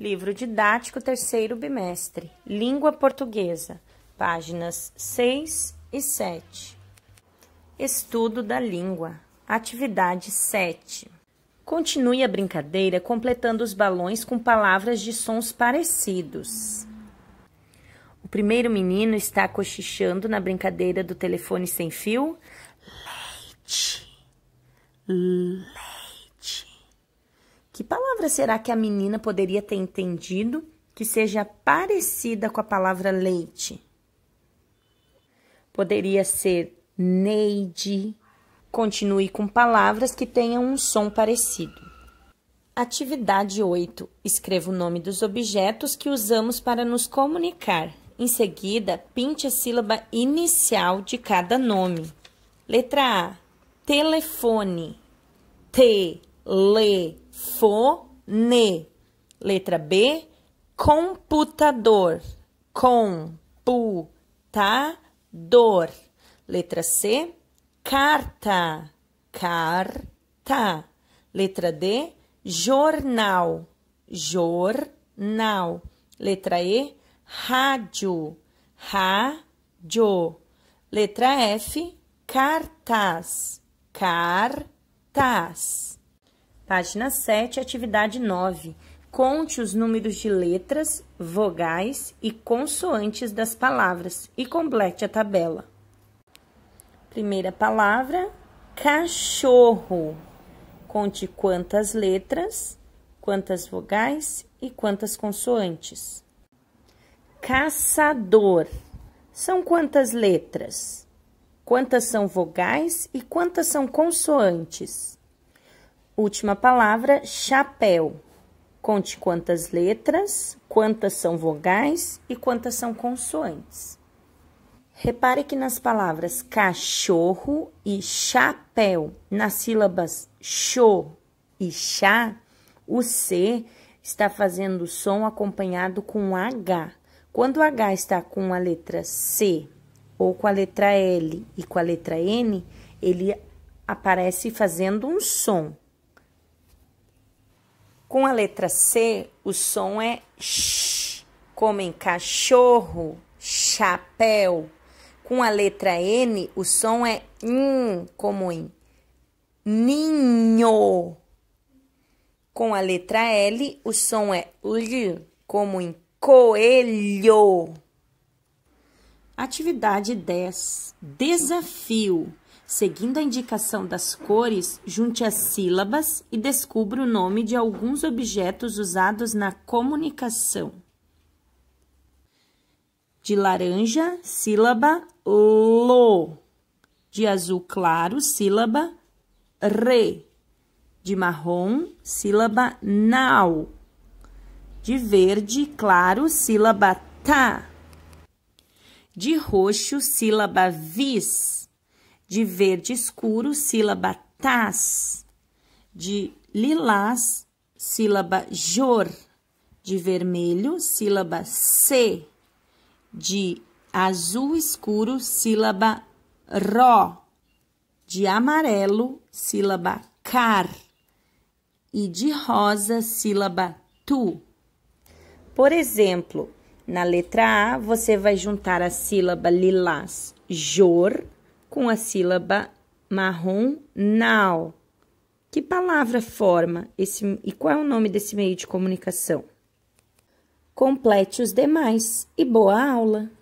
Livro didático, terceiro bimestre. Língua portuguesa, páginas 6 e 7. Estudo da língua, atividade 7. Continue a brincadeira completando os balões com palavras de sons parecidos. O primeiro menino está cochichando na brincadeira do telefone sem fio. Leite. Que palavra será que a menina poderia ter entendido que seja parecida com a palavra leite? Poderia ser neide. Continue com palavras que tenham um som parecido. Atividade 8. Escreva o nome dos objetos que usamos para nos comunicar. Em seguida, pinte a sílaba inicial de cada nome. Letra A: telefone. T telefone. Letra B, computador. Computador. Letra C, carta. Carta. Letra D, jornal. Jornal. Letra E, rádio. Rádio. Letra F, cartaz. cartas Página 7, atividade 9. Conte os números de letras, vogais e consoantes das palavras e complete a tabela. Primeira palavra: cachorro. Conte quantas letras, quantas vogais e quantas consoantes. Caçador. São quantas letras? Quantas são vogais e quantas são consoantes? Última palavra, chapéu. Conte quantas letras, quantas são vogais e quantas são consoantes. Repare que nas palavras cachorro e chapéu, nas sílabas chô e chá, o C está fazendo som acompanhado com H. Quando o H está com a letra C ou com a letra L e com a letra N, ele aparece fazendo um som. Com a letra C, o som é sh, como em cachorro, chapéu. Com a letra N, o som é n, como em ninho. Com a letra L, o som é l, como em coelho. Atividade 10. Desafio. Seguindo a indicação das cores, junte as sílabas e descubra o nome de alguns objetos usados na comunicação. De laranja, sílaba lo. De azul claro, sílaba re. De marrom, sílaba nau. De verde claro, sílaba ta. De roxo, sílaba vis de verde escuro, sílaba tas, de lilás, sílaba jor, de vermelho, sílaba se, de azul escuro, sílaba ró, de amarelo, sílaba car, e de rosa, sílaba tu. Por exemplo, na letra A, você vai juntar a sílaba lilás jor com a sílaba marrom now. Que palavra forma esse e qual é o nome desse meio de comunicação? Complete os demais e boa aula!